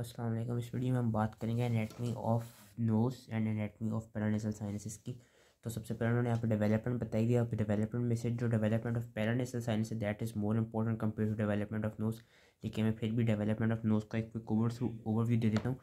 अस्सलाम वालेकुम इस वीडियो में हम बात करेंगे anatomy of nose and anatomy of paranasal sinuses की तो सबसे पहले उन्होंने यहाँ पर डेवलपमेंट बताई दी आप डेवलपमेंट में से जो development of paranasal sinus that is more important compare to development of nose लेकिन मैं फिर भी डेवलपमेंट ऑफ नोस का एक ओवरव्यू दे देता हूँ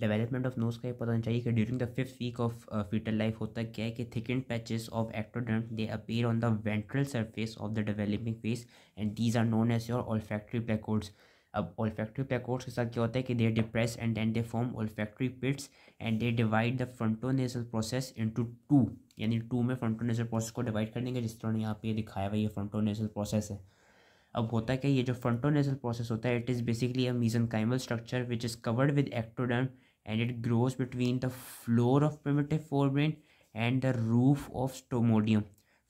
डेवलपमेंट ऑफ नोज का ये पता चाहिए कि during the fifth week of fetal life होता क्या है कि thickened patches of ectoderm they appear on the ventral surface of the developing face and these are known as your olfactory factory अब ओल्फैक्ट्री पैकोट्स के साथ क्या होता है कि they depress and then they form olfactory pits and they divide the frontonasal process into two यानी two में frontonasal process को डिवाइड कर देंगे जिस तरह ने यहाँ पे दिखाया हुआ ये फ्रंटोनेसल प्रोसेस है अब होता है क्या ये जो फ्रंटोनेसल प्रोसेस होता है इट इज़ बेसिकली अ काइमल structure which is covered with ectoderm and it grows between the floor of primitive forebrain and the roof of stomodeum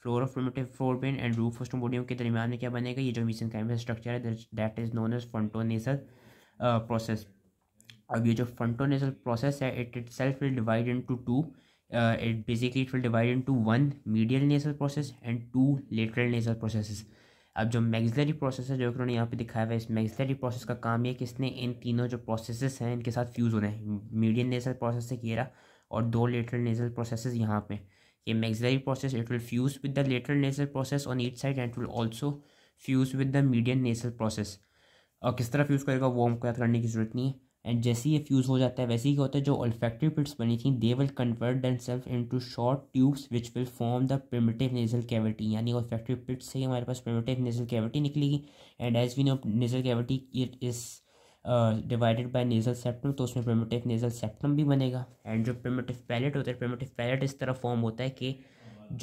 floor of primitive forebrain and roof of stomodeum के दरमियान में क्या बनेगा ये जो mesenchymal structure है that is known as frontonasal process अब ये जो फंटोनेसल प्रोसेस है it itself will divide in to two it basically it will divide in to one medial nasal process and two lateral nasal process अब जो मैगजलरी process है जो उन्होंने यहाँ पे दिखाया हुआ है इस मैगजलरी प्रोसेस का काम ये कि इसने इन तीनों जो प्रोसेस हैं इनके साथ फ्यूज़ होना है मीडियल नेसल प्रोसेस से घेरा और दो लेटरल नेसल प्रोसेस यहाँ पर a maxillary process it will fuse with the lateral nasal process on each side and it will also fuse with the median nasal process और किस तरह फ्यूज़ करेगा वो हमको याद करने की जरूरत नहीं है एंड जैसे ही ये फ्यूज़ हो जाता है वैसे ही क्या होता है जो ऑल्फेक्टिव पिट्स बनी थी they will convert themselves in to short tubes which will form the primitive nasal cavity यानी ऑल्फेक्टिव पिट्स से हमारे पास प्रिमेटिव नेजल कैविटी निकलेगी and as we know nasal cavity it is divided by nasal septum तो उसमें primitive nasal septum भी बनेगा and जो प्रिमेटिव पैलेट होता है प्रिमेटिव पैलेट इस तरह फॉर्म होता है कि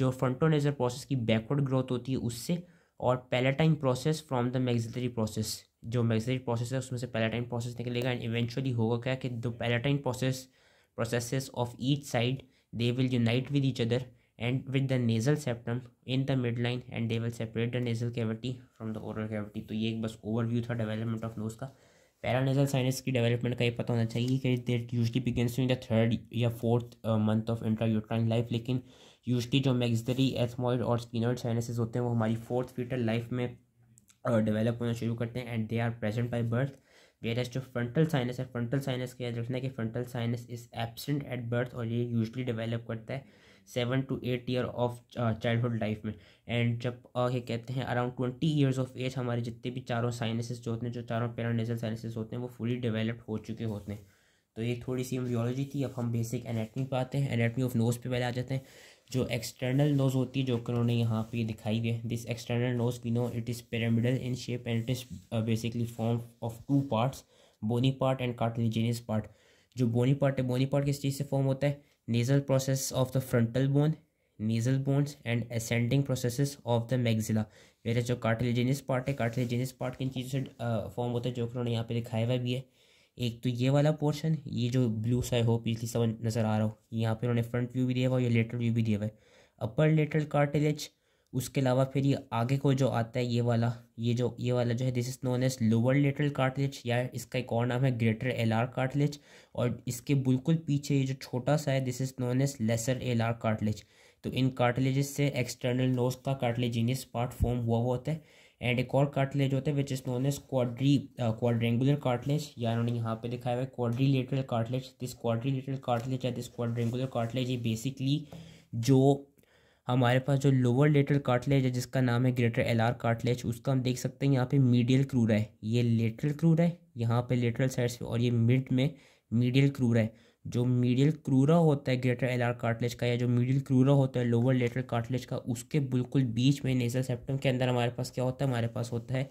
जो फ्रंटोनेजल प्रोसेस की बैकवर्ड ग्रोथ होती है उससे और palatine process from the maxillary process जो मैग्जिलरी प्रोसेस है उसमें से पैलेटाइन प्रोसेस निकलेगा एंड इवेंचुअली होगा क्या कि दो palatine process process of each side they will unite with each other and with the nasal septum in the mid line and they will separate the nasal cavity from the oral cavity तो ये एक बस overview था development of nose का paranasal sinus की development का ये पता होना चाहिए कि there usually begins in the third या fourth month of intra uterine life लेकिन यूजली जो मैगजरी एथमोइड और स्पिनोइड साइनसेज होते हैं वो हमारी फोर्थ फीटर लाइफ में डेवलप uh, होना शुरू करते हैं and they are present by birth where as जो फ्रंटल साइनस है फ्रंटल साइनस का याद रखना है कि frontal sinus is absent at birth और ये यूजली डेवलप करता है seven to eight year of childhood life में एंड जब ये कहते हैं around twenty years of age हमारे जितने भी चारों साइनसेस जो होते हैं जो चारों पेरानेजल साइनसेस होते हैं वो फुली डेवलप्ड हो चुके होते हैं तो ये थोड़ी सी एम्ब्रियोलॉजी थी अब हम बेसिक एनाटमी पर आते हैं एनाटमी ऑफ नोज़ पे पहले आ जाते हैं जो एक्सटर्नल नोज होती है जो कि उन्होंने यहाँ पे दिखाई है this external nose we know it is pyramidal in shape and it is basically form of two parts bony part and cartilaginous part जो बोनी पार्ट है बोनी पार्ट किस चीज़ से फॉर्म होता है nasal process of the frontal bone nasal bones and ascending processes of the maxilla मेरा जो cartilaginous part है cartilaginous part किन चीज़ों से फॉर्म होता है जो कि उन्होंने यहाँ पे दिखाया हुआ भी है एक तो ये वाला पोर्शन ये जो ब्लू सा हो पिछली समझ नज़र आ रहा हो यहाँ पे उन्होंने फ्रंट व्यू भी दिया हुआ है या लेटर व्यू भी दिया हुआ है अपर लेटर कार्टिलेज उसके अलावा फिर ये आगे को जो आता है ये वाला ये जो ये वाला जो है this is known as lower lateral cartilage या इसका एक और नाम है ग्रेटर एल आर कार्टिलेज और इसके बिल्कुल पीछे ये जो छोटा सा है this is known as lesser L R cartilage तो इन कार्टिलेजेस से एक्सटर्नल नोज का कार्टिलेजिनियस पार्ट फॉर्म हुआ हुआ होता है एंड एक और कार्टिलेज होता है which is known as quadri quadrangular cartilage या उन्होंने यहाँ पे दिखाया हुआ है quadrilateral cartilage this quadrilateral cartilage या दिस क्वाड्रेंगुलर कार्टिलेज ये बेसिकली जो हमारे पास जो लोअर लेटर कार्टलेज है जिसका नाम है ग्रेटर एल आर कार्टलेज उसका हम देख सकते हैं यहाँ पे मीडियल क्रूर है ये लेटरल क्रूर है यहाँ पे लेटरल साइड्स और ये मिड में मीडियल क्रूर है जो मीडियल क्रूरा होता है ग्रेटर एल आर कार्टलेज का या जो मीडियल क्रूरा होता है लोअर लेटर कार्टलेज का उसके बिल्कुल बीच में नेजल सेप्टम के अंदर हमारे पास क्या होता है हमारे पास होता है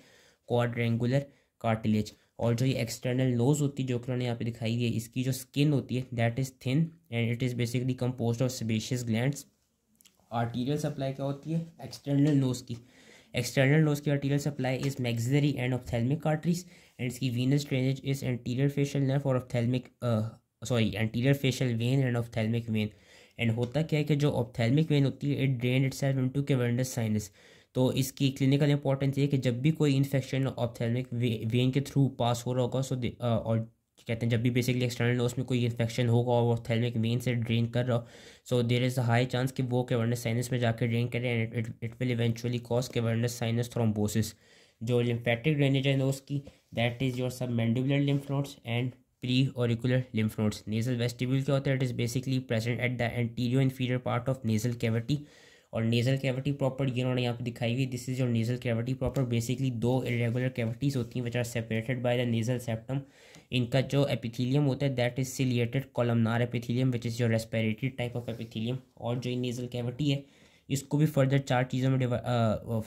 क्वाड्रेंगुलर कार्टिलेज और जो ये एक्सटर्नल नोज होती है जो कि उन्होंने यहाँ पे दिखाई है इसकी जो स्किन होती है that is thin and it is basically compose of sebaceous glands arterial supply क्या होती है एक्सटर्नल नोज की एक्सटर्नल नोज की arterial supply is maxillary and ophthalmic arteries and इसकी venous drainage is anterior facial nerve और ophthalmic sorry anterior facial vein and ophthalmic vein and होता क्या है कि जो ऑप्थेल्मिक वेन होती है it drain itself to cavernous sinus तो इसकी क्लिनिकल इंपॉर्टेंस ये कि जब भी कोई इन्फेक्शन ऑप्थेल्मिक वेन के थ्रू पास हो रहा होगा सो और कहते हैं जब भी बेसिकली एक्सटर्नल नोस में कोई इन्फेक्शन होगा और थैलमिक वेन से ड्रेन कर रहा हो so there is a high chance कि वो केवर्नस साइनस में जाकर ड्रेन करें and it will eventually cause cavernous sinus thrombosis जो लिम्फेटिक ड्रेनेज है नोस की that is your submandibular lymph nodes and preauricular lymph nodes nasal vestibule क्या होता है it is basically present at the anterior inferior part of nasal cavity और nasal cavity proper ये उन्होंने यहाँ पे दिखाई हुई this is your nasal cavity proper basically दो इरेगुलर कैविटीज़ होती हैं which are separated by the nasal septum इनका जो एपिथीलियम होता है that is ciliated columnar epithelium which is your respiratory type of epithelium और जो नेजल कैविटी है इसको भी फर्दर चार चीज़ों में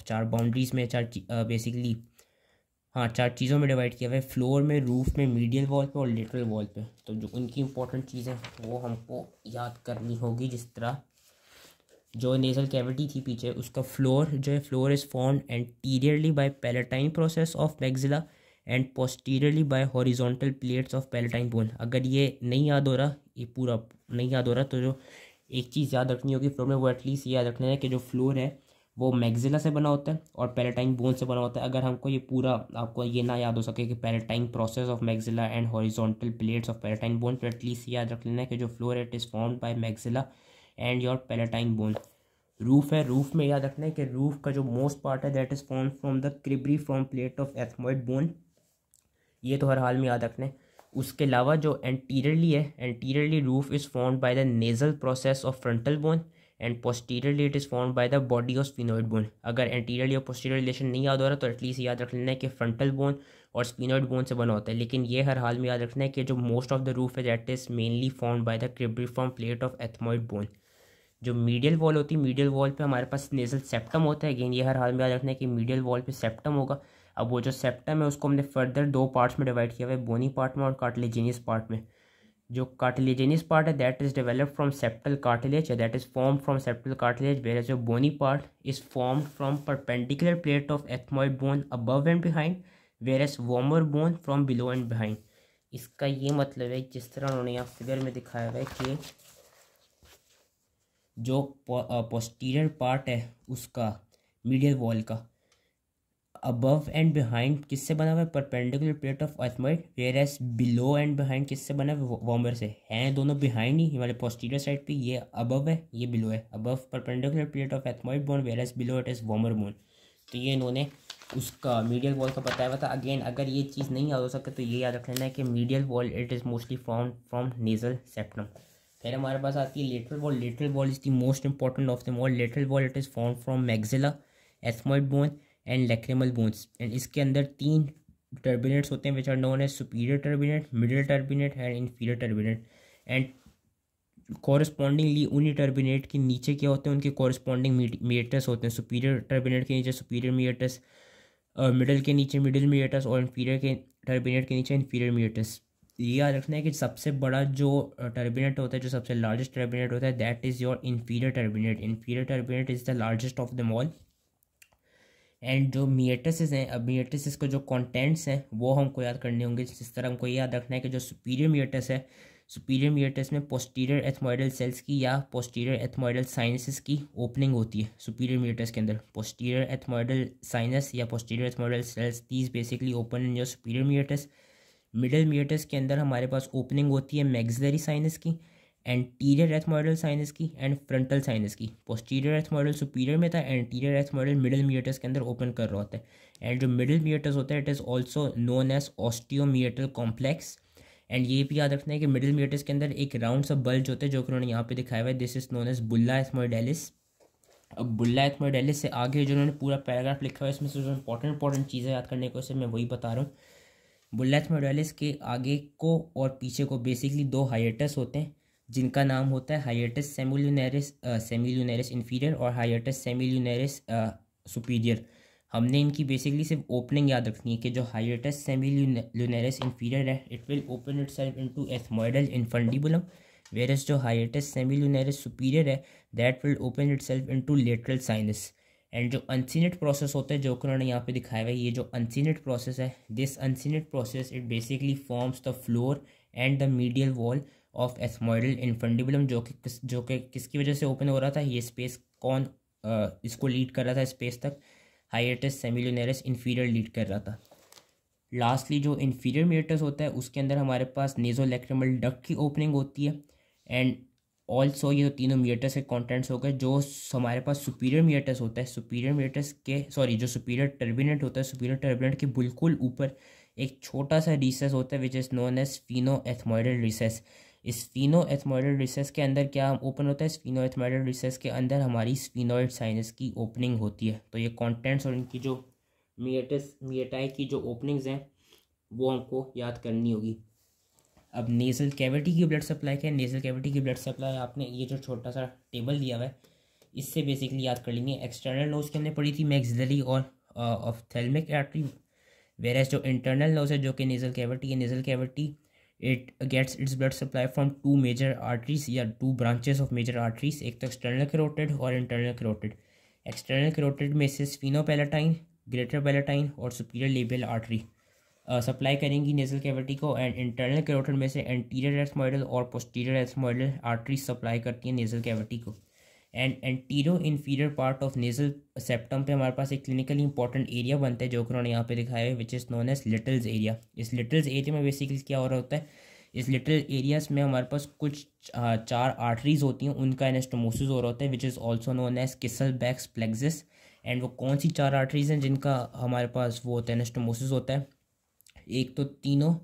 चार बाउंड्रीज में चार बेसिकली हाँ चार चीज़ों में डिवाइड किया हुआ है फ्लोर में रूफ में मीडियल वॉल पे और लेटरल वॉल पे तो जो उनकी इंपॉर्टेंट चीज़ें वो हमको याद करनी होगी जिस तरह जो नेजल कैविटी थी पीछे उसका फ्लोर जो है floor is form anteriorly by palatine process of maxilla and posteriorly by horizontal plates of palatine bone अगर ये नहीं याद हो रहा ये पूरा नहीं याद हो रहा तो जो एक चीज़ याद रखनी होगी फ्लोर में वो एटलीस्ट याद रखना है कि जो फ्लोर है वो मैगजिला से बना होता है और पैलेटाइन बोन से बना होता है अगर हमको ये पूरा आपको ये ना याद हो सके कि palatine process of maxilla and horizontal plates of palatine bone तो एटलीस्ट याद रख लेना है कि जो फ्लोर है it is form by maxilla and your palatine bone roof है रूफ में याद रखना है कि रूफ का जो मोस्ट पार्ट है that is form from the cribriform plate of ethmoid bone ये तो हर हाल में याद रखना है उसके अलावा जो एंटीरियरली है anteriorly roof is formed by the nasal process of frontal bone and posteriorly it is form by the body of sphenoid bone अगर एंटीरियरली और पोस्टीरियर रिलेशन नहीं याद हो रहा तो एटलीस्ट याद रख लेना है कि फ्रंटल बोन और स्पिनोइड बोन से बना होता है लेकिन ये हर हाल में याद रखना है कि जो मोस्ट ऑफ द रूफ है that is mainly form by the form plate of ethmoid bone जो मीडियल वॉल होती है मीडियल वॉल पे हमारे पास नेजल सेप्टम होता है अगेन ये हर हाल में याद रखना है कि मीडियल वॉल पे सेप्टम होगा अब वो जो सेप्टम है उसको हमने फर्दर दो पार्ट्स में डिवाइड किया हुआ है बोनी पार्ट में और कार्टिलेजेनियस पार्ट में जो कार्टिलेजेनियस पार्ट है that is developed from septal cartilage that is form from septal cartilage where जो bony part is form from perpendicular plate of ethmoid bone above and behind whereas vomer bone from below and behind इसका ये मतलब है जिस तरह उन्होंने यहाँ figure में दिखाया हुआ है कि जो पोस्टीरियर पार्ट है उसका मीडियल वॉल का अबव एंड बिहाइंड किससे बना हुआ है perpendicular plate of ethmoid whereas below and behind किससे बना हुआ है वॉमर से हैं दोनों बिहाइंड ही हमारे पोस्टीरियर साइड पे ये अबव है ये बिलो है above perpendicular plate of ethmoid bone whereas below it is vomer bone तो ये इन्होंने उसका मीडियल वॉल का बताया हुआ था अगेन अगर ये चीज़ नहीं याद हो सके तो ये याद रख लेना है कि medial wall it is mostly form from nasal septum फिर हमारे पास आती है lateral wall lateral wall is the most important of them all lateral wall it is form from maxilla ethmoid bone and lacrimal bones and इसके अंदर तीन turbinates होते हैं which are known as superior turbinate middle turbinate and inferior turbinate and correspondingly उन्हीं turbinate के नीचे क्या होते हैं उनके कॉरस्पॉन्डिंग मीटर्स होते हैं सुपीरियर टर्बिनेट के नीचे सुपीरियर मीटर्स मिडल के नीचे मिडिल मीटर्स और इन्फीरियर के टर्बिनेट के नीचे इन्फीरियर मीटर्स ये याद रखना है कि सबसे बड़ा जो टर्बिनेट होता है जो सबसे लार्जेस्ट टर्बिनेट होता है that is your inferior turbinate inferior turbinate is the largest of them all and जो मियटिस हैं अब मियटिस के जो कॉन्टेंट्स हैं वो हमको याद करने होंगे जिस तरह हमको याद रखना है कि जो सुपीरियर मियटिस है सुपीरियर मियटिस में पोस्टीरियर एथमोइडल सेल्स की या पोस्टीरियर एथमोइडल साइनसिस की ओपनिंग होती है सुपीरियर मियटिस के अंदर पोस्टीरियर एथमोइडल साइनस या posterior ethmoidal cells these basically open in your superior meatus middle meatus के अंदर हमारे पास ओपनिंग होती है मैगजरी साइनस की एंटीरियर एथमॉइडल साइनस की एंड फ्रंटल साइनस की पोस्टीरियर एथमॉइडल सुपीरियर में था एंटीरियर एथमॉइडल मिडिल मीटर्स के अंदर ओपन कर रहा होता है एंड जो मिडिल मीटर्स होता है it is also known as osteomeatal complex and ये भी याद रखना है कि मिडिल मीटर्स के अंदर एक राउंड सा बल्ज होता है जो कि उन्होंने यहाँ पे दिखाया हुआ है this is known as bulla ethmoidalis अब बुल्ला एथमोडेलिस से आगे जो उन्होंने पूरा पैराग्राफ लिखा हुआ है इसमें से जो इंपॉर्टेंट इंपॉर्टेंट चीज़ें याद करने को मैं वही बता रहा हूँ बुल्ला एथमोडेलिस के आगे को और पीछे को बेसिकली दो हाइटस होते हैं जिनका नाम होता है हाइटस सेमुलनेरिस सेमिलूनरिस इन्फीरियर और हाइटस सेमिलूनरिस सुपीरियर हमने इनकी बेसिकली सिर्फ ओपनिंग याद रखनी है कि जो हाइटस सेमिलूनरिस इन्फीरियर है it will open itself in into ethmoidal infundibulum whereas जो हाइटस सेमिलूनरिस सुपीरियर है that will open itself in into lateral sinus and जो अनसीनेट प्रोसेस होता है जो कि उन्होंने यहाँ पे दिखाया हुआ है ये जो अनसीनेट प्रोसेस है this uncinate process it basically forms the floor and the medial wall of ethmoidal infundibulum जो कि किस जो कि किसकी वजह से ओपन हो रहा था ये स्पेस कौन इसको लीड कर रहा था स्पेस तक हाइटस सेमिलोनेरस इन्फीरियर लीड कर रहा था लास्टली जो इन्फीरियर मीटर्स होता है उसके अंदर हमारे पास नेजो डक की ओपनिंग होती है एंड ऑल्सो ये जो तो तीनों मीटर्स के कॉन्टेंट्स हो गए जो हमारे पास सुपीरियर मीटर्स होता है सुपीरियर मीटर्स के सॉरी जो सुपीरियर टर्बिनेट होता है सुपीरियर टर्बिनेट के बिल्कुल ऊपर एक छोटा सा रिसेस होता है which is known as sphenoethmoidal recess sphenoethmoidal recess के अंदर क्या ओपन होता है स्पिनो एथमोइडल रिसेस के अंदर हमारी स्पिनोइड साइनस की ओपनिंग होती है तो ये कॉन्टेंट्स और इनकी जो मीटस मीटाई की जो ओपनिंग्स हैं वो हमको याद करनी होगी अब नेज़ल कैविटी की ब्लड सप्लाई क्या है नेज़ल कैविटी की ब्लड सप्लाई आपने ये जो छोटा सा टेबल दिया हुआ है इससे बेसिकली याद कर लेंगे एक्सटर्नल नोज की हमने पढ़ी थी मैक्सिलरी और ऑफ थेलमिक आर्टरी वेरस जो इंटरनल नोज है जो कि नेज़ल कैविटी है nasal cavity it gets its blood supply from two major arteries या two branches of major arteries एक तो एक्सटर्नल करोटेड और इंटरनल करोटेड एक्सटर्नल करोटेड में से पैलाटाइन ग्रेटर पेलाटाइन और सुपीरियर लेबल आर्टरी सप्लाई करेंगी nasal cavity को and internal carotid में से एंटीरियर एथ और पोस्टीरियर एथ मॉडल आर्टरी सप्लाई करती है नेजल कैविटी को and anteroinferior part of nasal septum पे हमारे पास एक क्लिनिकली इंपॉर्टेंट एरिया बनता है जो कि उन्होंने यहाँ पे दिखाया है which is known as Little's area इस लिटल्स एरिया में बेसिकली क्या हो रहा होता है इस लिटल एरियाज में हमारे पास कुछ चार आर्टरीज होती हैं उनका एनेस्टोमोसिस हो रहा होता है which is also known as Kiesselbach's plexus and वो कौन सी चार आर्टरीज हैं जिनका हमारे पास वो होता है एनेस्टोमोसिस होता है एक तो तीनों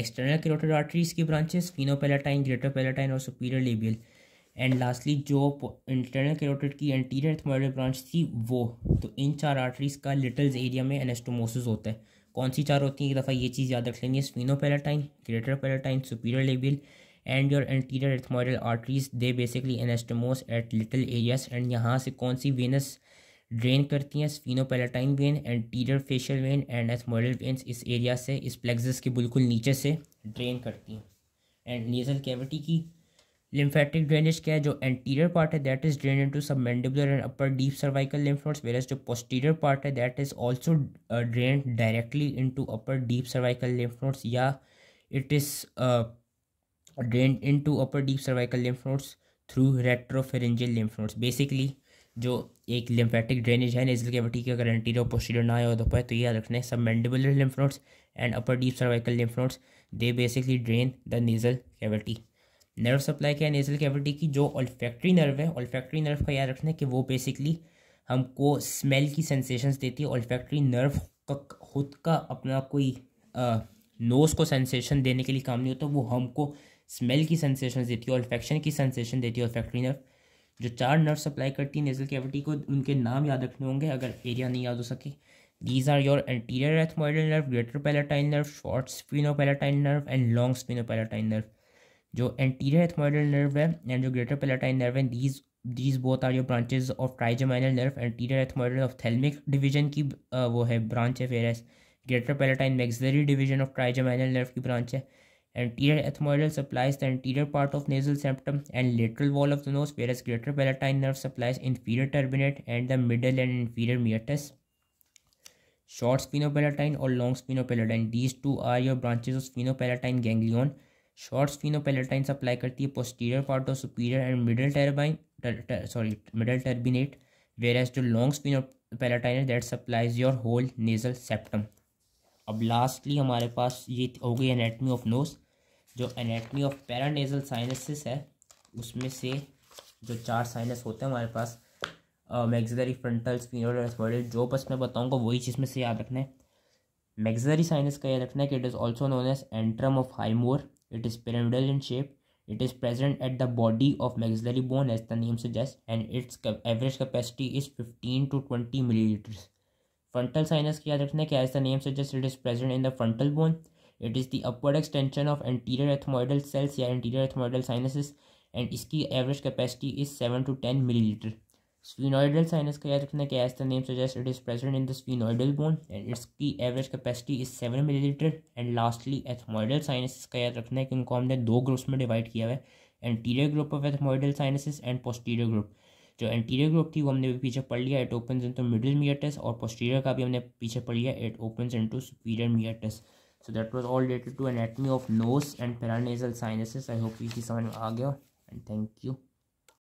एक्सटर्नल कैरोटेड आर्टरीज की ब्रांचेस फिनोपेलाटाइन ग्रेटर पेलाटाइन और सुपीरियर लेबियल एंड लास्टली जो इंटरनल कैरोटिड की एंटीरियर थमोडल ब्रांच थी वो तो इन चार आर्टरीज का लिटल्स एरिया में एनेस्टोमोसिस होता है कौन सी चार होती है एक दफ़ा ये चीज़ याद रख लेनी है palatine greater palatine superior labial and your anterior ethmoidal arteries they basically anastomose at Little areas and यहाँ से कौन सी वेनस ड्रेन करती हैं palatine vein anterior facial vein and ethmoidal veins इस एरिया से इस प्लेक्स के बिल्कुल नीचे से ड्रेन करती हैं एंड नेजल कैविटी की लिम्फेटिक ड्रेनेज क्या है जो एंटीरियर पार्ट है that is drain to submandibular and upper deep cervical lymph where as जो पोस्टीरियर पार्ट है that is also drain directly into upper deep cervical lymph या it is drain into upper deep cervical lymph through retropharyngeal lymph basically जो एक lymphatic drainage है nasal के बटी के अगर एंटीरियर पोस्टीरियर ना हो तो पाए तो ये याद रखना है submandibular lymph and upper deep cervical lymph they basically drain the nasal cavity nerve supply क्या है नेजल कैविटी की जो ऑल्फैक्ट्री नर्व है ऑल्फैक्ट्री नर्व का याद रखना है कि वो बेसिकली हमको स्मेल की सेंसेशंस देती है ऑल्फैक्ट्री नर्व का खुद का अपना कोई नोज़ को सेंसेशन देने के लिए काम नहीं होता वो हमको स्मेल की सेंसेशन देती है ऑल्फेक्शन की सेंसेशन देती है ऑल्फैक्ट्री नर्व जो चार नर्व सप्लाई करती है नेजल कैविटी को उनके नाम याद रखने होंगे अगर एरिया नहीं याद हो सके these are your anterior ethmoidal nerve greater palatine nerve short sphenopalatine nerve and long sphenopalatine nerve जो एंटीरियर एथमोइडल नर्व है एंड जो ग्रेटर पेलाटाइन नर्व है these these both are your branches of trigeminal nerve anterior ethmoidal ophthalmic division की वो है branch है whereas greater palatine maxillary division of trigeminal nerve की branch है anterior ethmoidal supplies the anterior part of nasal septum and lateral wall of the nose फेरस greater palatine nerve supplies inferior turbinate and the middle and inferior meatus short sphenopalatine और long sphenopalatine these two are your branches of sphenopalatine ganglion short sphenopalatine apply करती है posterior part of superior and middle turbine sorry middle turbinate where as जो long sphenopalatine है that supplies your whole nasal septum अब lastly हमारे पास ये हो गई एनेटमी ऑफ नोज जो एनेटमी ऑफ पैरानेजल साइनसिस है उसमें से जो चार साइनस होते हैं हमारे पास मैगजरी फ्रंटल स्पिनल जो बस मैं बताऊँगा वही चीज़ में से याद रखना है मैगजरी साइनस का याद रखना है कि it is also known as antrum of Highmore It is pyramidal in shape. It is present at the body of maxillary bone as the name suggests and its average capacity is 15 to 20 milliliters. Frontal sinus as the name suggests it is present in the frontal bone. It is the upward extension of anterior ethmoidal cells या anterior ethmoidal sinuses and its average capacity is 7 to 10 milliliter. Sphenoidal sinus का याद रखना कि as the name suggests it is present in the sphenoidal bone and its की average capacity is seven millilitre and lastly ethmoidal sinus का याद रखना है कि उनको हमने दो ग्रुप्स में डिवाइड किया हुआ है anterior group of ethmoidal sinus and posterior group जो एंटीरियर ग्रुप थी वो हमने भी पीछे पढ़ लिया it open into middle meatus और पोस्टीरियर का भी हमने पीछे पढ़ लिया it open into superior meatus so that was all related to anatomy of nose and paranasal sinuses I hope ये समझ में आ गया एंड थैंक यू